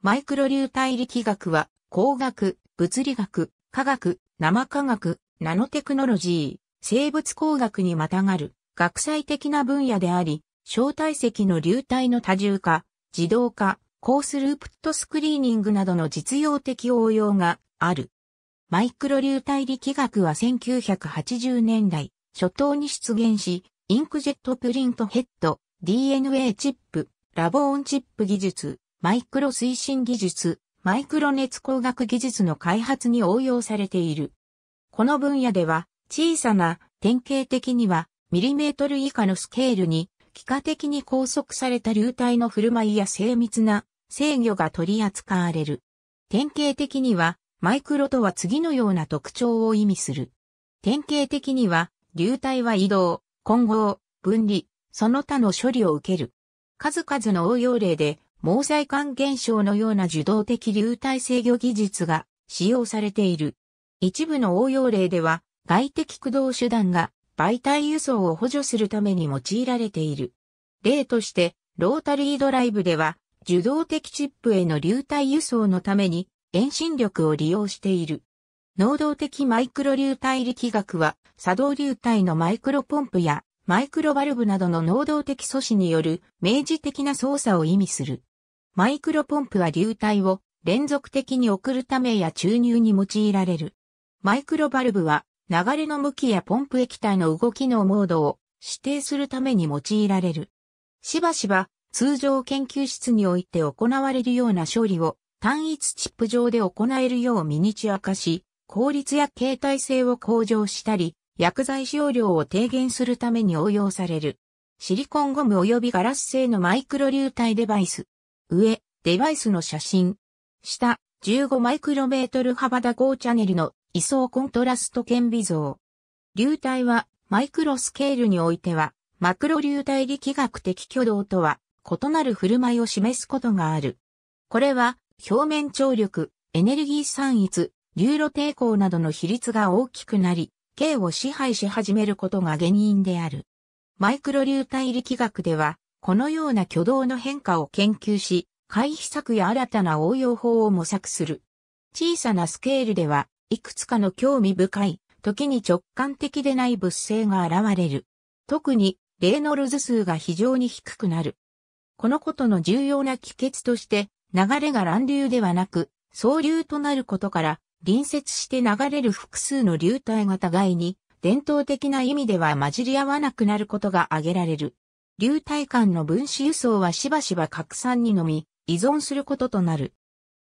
マイクロ流体力学は、工学、物理学、化学、生化学、ナノテクノロジー、生物工学にまたがる、学際的な分野であり、小体積の流体の多重化、自動化、コースループットスクリーニングなどの実用的応用がある。マイクロ流体力学は1980年代初頭に出現し、インクジェットプリントヘッド、DNA チップ、ラボオンチップ技術、マイクロ推進技術、マイクロ熱工学技術の開発に応用されている。この分野では、小さな、典型的には、ミリメートル以下のスケールに、幾何的に拘束された流体の振る舞いや精密な制御が取り扱われる。典型的には、マイクロとは次のような特徴を意味する。典型的には、流体は移動、混合、分離、その他の処理を受ける。数々の応用例で、毛細管現象のような受動的流体制御技術が使用されている。一部の応用例では、外的駆動手段が媒体輸送を補助するために用いられている。例として、ロータリードライブでは、受動的チップへの流体輸送のために遠心力を利用している。能動的マイクロ流体力学は、作動流体のマイクロポンプやマイクロバルブなどの能動的素子による明示的な操作を意味する。マイクロポンプは流体を連続的に送るためや注入に用いられる。マイクロバルブは流れの向きやポンプ液体の動きのモードを指定するために用いられる。しばしば通常研究室において行われるような処理を単一チップ上で行えるようミニチュア化し、効率や携帯性を向上したり、薬剤使用量を低減するために応用される。シリコンゴム及びガラス製のマイクロ流体デバイス。上、デバイスの写真。下、15マイクロメートル幅だ。光チャネルの位相コントラスト顕微像。流体は、マイクロスケールにおいては、マクロ流体力学的挙動とは、異なる振る舞いを示すことがある。これは、表面張力、エネルギー散逸、流路抵抗などの比率が大きくなり、K を支配し始めることが原因である。マイクロ流体力学では、このような挙動の変化を研究し、回避策や新たな応用法を模索する。小さなスケールでは、いくつかの興味深い、時に直感的でない物性が現れる。特に、レーノルズ数が非常に低くなる。このことの重要な帰結として、流れが乱流ではなく、総流となることから、隣接して流れる複数の流体が互いに、伝統的な意味では混じり合わなくなることが挙げられる。流体間の分子輸送はしばしば拡散にのみ依存することとなる。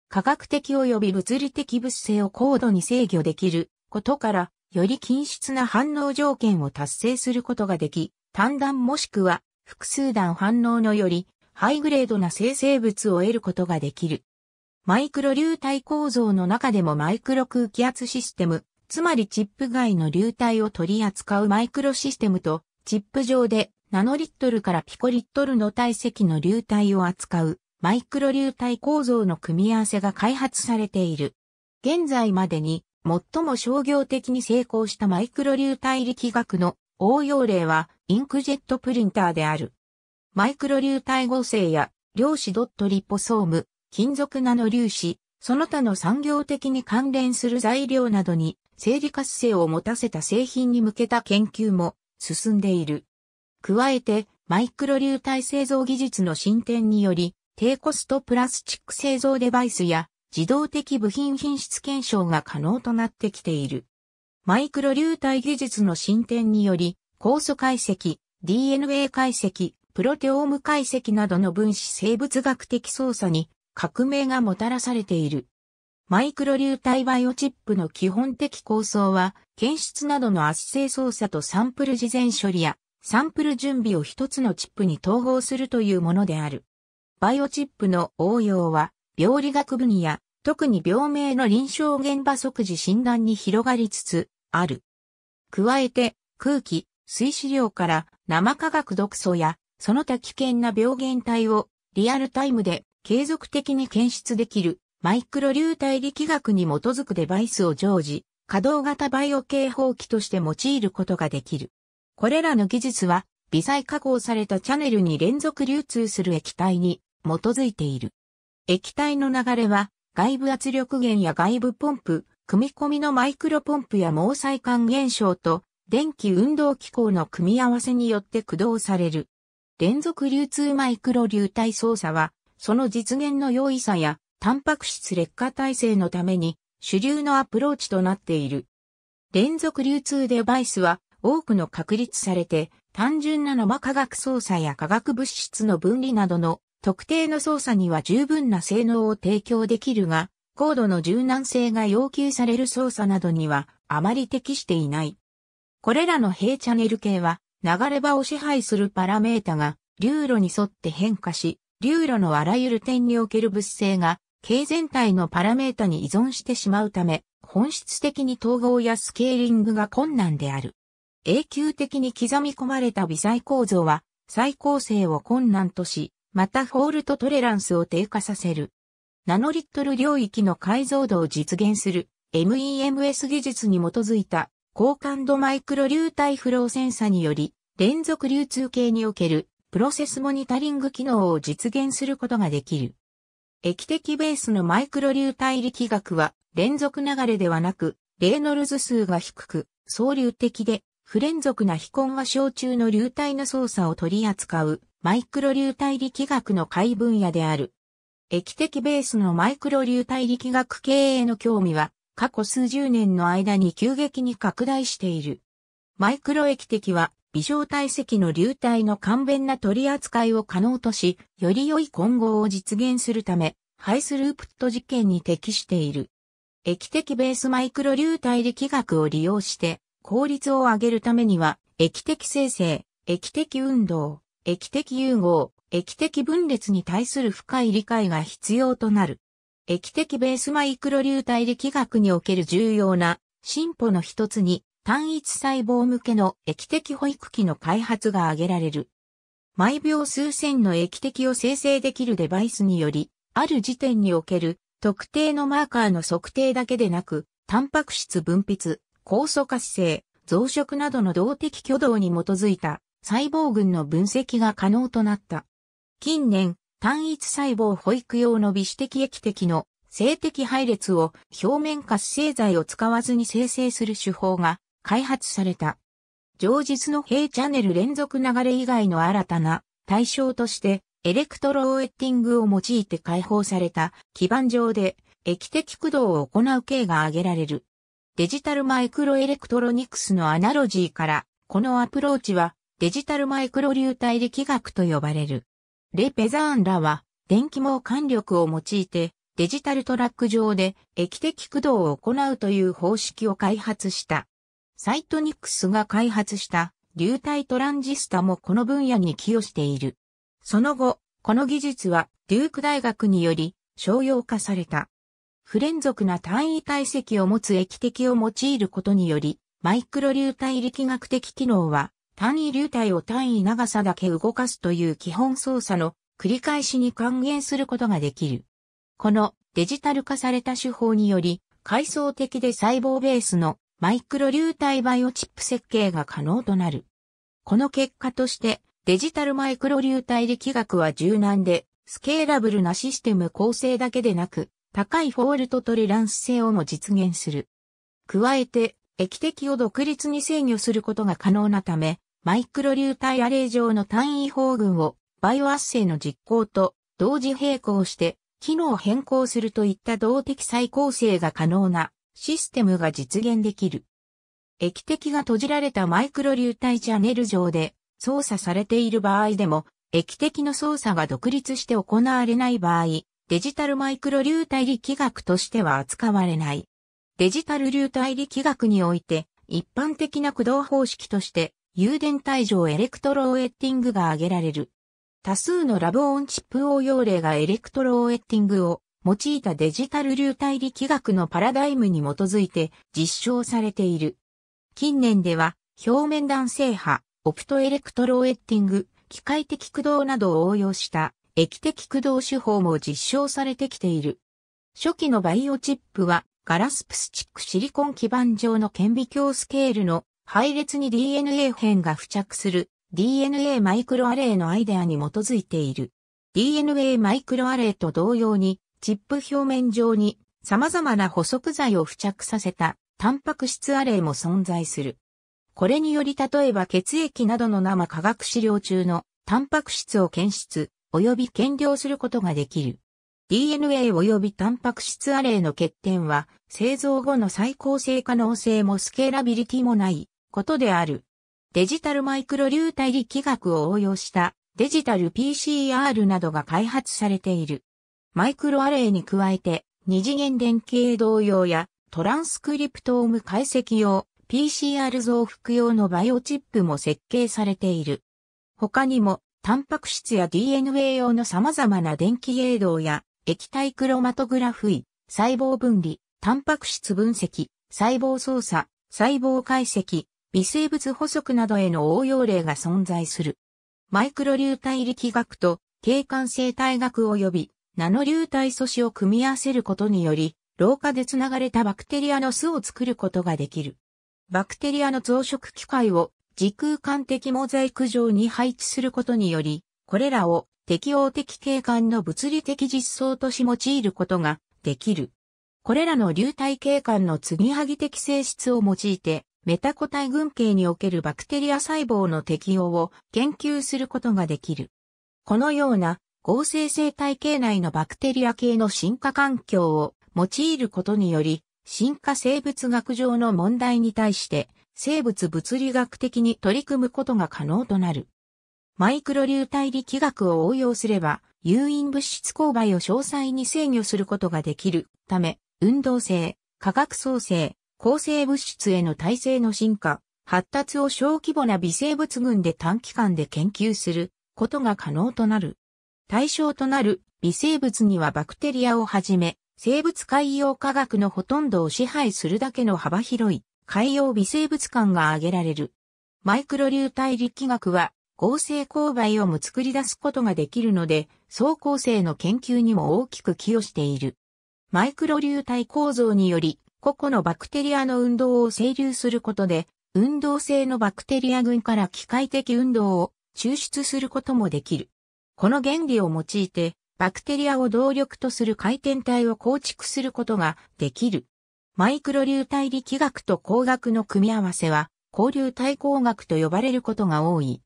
科学的及び物理的物性を高度に制御できることから、より均質な反応条件を達成することができ、単断。もしくは複数段反応のよりハイグレードな生成物を得ることができる。マイクロ流体構造の中でもマイクロ空気圧システム、つまりチップ外の流体を取り扱うマイクロシステムと、チップ上でナノリットルからピコリットルの体積の流体を扱うマイクロ流体構造の組み合わせが開発されている。現在までに最も商業的に成功したマイクロ流体力学の応用例はインクジェットプリンターである。マイクロ流体合成や量子ドットリポソーム、金属ナノ粒子、その他の産業的に関連する材料などに生理活性を持たせた製品に向けた研究も進んでいる。加えて、マイクロ流体製造技術の進展により、低コストプラスチック製造デバイスや自動的部品品質検証が可能となってきている。マイクロ流体技術の進展により、酵素解析、DNA 解析、プロテオーム解析などの分子生物学的操作に革命がもたらされている。マイクロ流体バイオチップの基本的構想は、検出などの圧性操作とサンプル事前処理やサンプル準備を一つのチップに統合するというものである。バイオチップの応用は、病理学分野、特に病名の臨床現場即時診断に広がりつつある。加えて、空気、水資料から生化学毒素やその他危険な病原体をリアルタイムで継続的に検出できるマイクロ流体力学に基づくデバイスを常時、稼働型バイオ警報器として用いることができる。これらの技術は、微細加工されたチャネルに連続流通する液体に基づいている。液体の流れは、外部圧力源や外部ポンプ、組み込みのマイクロポンプや毛細管現象と、電気運動機構の組み合わせによって駆動される。連続流通マイクロ流体操作は、その実現の容易さや、タンパク質劣化体制のために、主流のアプローチとなっている。連続流通デバイスは、多くの確立されて、単純なは化学操作や化学物質の分離などの特定の操作には十分な性能を提供できるが、高度の柔軟性が要求される操作などにはあまり適していない。これらの平チャネル系は、流れ場を支配するパラメータが流路に沿って変化し、流路のあらゆる点における物性が、系全体のパラメータに依存してしまうため、本質的に統合やスケーリングが困難である。永久的に刻み込まれた微細構造は、再構成を困難とし、またフォールトトレランスを低下させる。ナノリットル領域の解像度を実現する MEMS 技術に基づいた高感度マイクロ流体フローセンサにより連続流通系におけるプロセスモニタリング機能を実現することができる。液滴ベースのマイクロ流体力学は連続流れではなく、レーノルズ数が低く、総流的で不連続な非根和小中の流体の操作を取り扱うマイクロ流体力学の解分野である。液的ベースのマイクロ流体力学系への興味は過去数十年の間に急激に拡大している。マイクロ液的は微小体積の流体の簡便な取り扱いを可能とし、より良い混合を実現するため、ハイスループット実験に適している。液的ベースマイクロ流体力学を利用して、効率を上げるためには、液的生成、液的運動、液的融合、液的分裂に対する深い理解が必要となる。液的ベースマイクロ流体力学における重要な進歩の一つに単一細胞向けの液的保育器の開発が挙げられる。毎秒数千の液滴を生成できるデバイスにより、ある時点における特定のマーカーの測定だけでなく、タンパク質分泌、酵素活性、増殖などの動的挙動に基づいた細胞群の分析が可能となった。近年、単一細胞保育用の微子的液滴の性的配列を表面活性剤を使わずに生成する手法が開発された。常述の平チャンネル連続流れ以外の新たな対象としてエレクトローエッティングを用いて解放された基板上で液滴駆動を行う系が挙げられる。デジタルマイクロエレクトロニクスのアナロジーから、このアプローチはデジタルマイクロ流体力学と呼ばれる。レ・ペザーンらは、電気網管力を用いて、デジタルトラック上で液的駆動を行うという方式を開発した。サイトニックスが開発した流体トランジスタもこの分野に寄与している。その後、この技術はデューク大学により商用化された。不連続な単位体積を持つ液滴を用いることにより、マイクロ流体力学的機能は、単位流体を単位長さだけ動かすという基本操作の繰り返しに還元することができる。このデジタル化された手法により、階層的で細胞ベースのマイクロ流体バイオチップ設計が可能となる。この結果として、デジタルマイクロ流体力学は柔軟で、スケーラブルなシステム構成だけでなく、高いフォールトトレランス性をも実現する。加えて、液滴を独立に制御することが可能なため、マイクロ流体アレイ上の単位方群をバイオ圧生の実行と同時並行して機能変更するといった動的再構成が可能なシステムが実現できる。液滴が閉じられたマイクロ流体チャンネル上で操作されている場合でも液滴の操作が独立して行われない場合、デジタルマイクロ流体力学としては扱われない。デジタル流体力学において、一般的な駆動方式として、誘電体上エレクトローエッティングが挙げられる。多数のラブオンチップ応用例がエレクトローエッティングを用いたデジタル流体力学のパラダイムに基づいて実証されている。近年では、表面弾性波、オプトエレクトローエッティング、機械的駆動などを応用した液滴駆動手法も実証されてきている。初期のバイオチップはガラスプスチックシリコン基板上の顕微鏡スケールの配列に DNA 片が付着する DNA マイクロアレイのアイデアに基づいている。DNA マイクロアレイと同様にチップ表面上に様々な補足剤を付着させたタンパク質アレイも存在する。これにより例えば血液などの生化学資料中のタンパク質を検出、及び検量することができる。DNA 及びタンパク質アレイの欠点は、製造後の再構成可能性もスケーラビリティもないことである。デジタルマイクロ流体力学を応用したデジタル PCR などが開発されている。マイクロアレイに加えて、二次元連携同様やトランスクリプトーム解析用、PCR 増幅用のバイオチップも設計されている。他にもタンパク質や DNA 用の様々な電気映動や液体クロマトグラフィー、細胞分離、タンパク質分析、細胞操作、細胞解析、微生物補足などへの応用例が存在する。マイクロ流体力学と景観生態学及びナノ流体素子を組み合わせることにより、老化でつながれたバクテリアの巣を作ることができる。バクテリアの増殖機械を時空間的モザイク上に配置することにより、これらを適応的景観の物理的実装とし用いることができる。これらの流体景観の継ぎはぎ的性質を用いて、メタ個体群系におけるバクテリア細胞の適応を研究することができる。このような合成生態系内のバクテリア系の進化環境を用いることにより、進化生物学上の問題に対して生物物理学的に取り組むことが可能となる。マイクロ流体力学を応用すれば、誘引物質勾配を詳細に制御することができるため、運動性、化学創生、構成物質への耐性の進化、発達を小規模な微生物群で短期間で研究することが可能となる。対象となる微生物にはバクテリアをはじめ、生物海洋科学のほとんどを支配するだけの幅広い海洋微生物感が挙げられる。マイクロ流体力学は合成勾配をも作り出すことができるので、総構成の研究にも大きく寄与している。マイクロ流体構造により、個々のバクテリアの運動を整流することで、運動性のバクテリア群から機械的運動を抽出することもできる。この原理を用いて、バクテリアを動力とする回転体を構築することができる。マイクロ流体力学と工学の組み合わせは、交流体工学と呼ばれることが多い。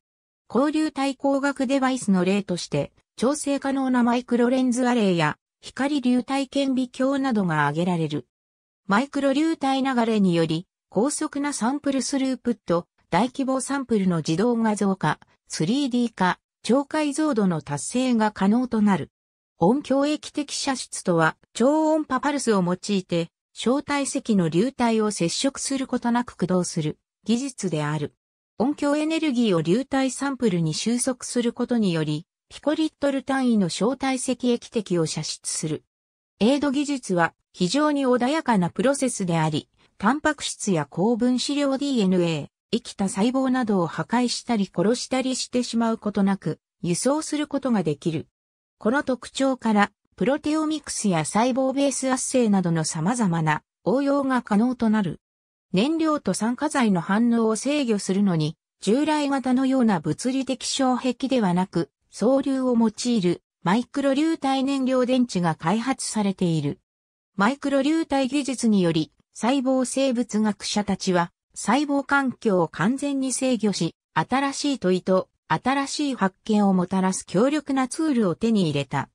交流体工学デバイスの例として、調整可能なマイクロレンズアレイや光流体顕微鏡などが挙げられる。マイクロ流体流れにより、高速なサンプルスループット、大規模サンプルの自動画像化、3D 化、超解像度の達成が可能となる。音響液的射出とは、超音波パルスを用いて、小体積の流体を接触することなく駆動する技術である。音響エネルギーを流体サンプルに収束することにより、ピコリットル単位の小体積液滴を射出する。エイド技術は非常に穏やかなプロセスであり、タンパク質や高分子量 DNA、生きた細胞などを破壊したり殺したりしてしまうことなく、輸送することができる。この特徴から、プロテオミクスや細胞ベース圧生などの様々な応用が可能となる。燃料と酸化剤の反応を制御するのに、従来型のような物理的障壁ではなく、総流を用いるマイクロ流体燃料電池が開発されている。マイクロ流体技術により、細胞生物学者たちは、細胞環境を完全に制御し、新しい問いと新しい発見をもたらす強力なツールを手に入れた。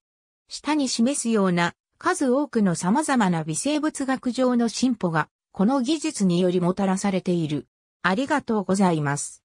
下に示すような数多くの様々な微生物学上の進歩が、この技術によりもたらされている。ありがとうございます。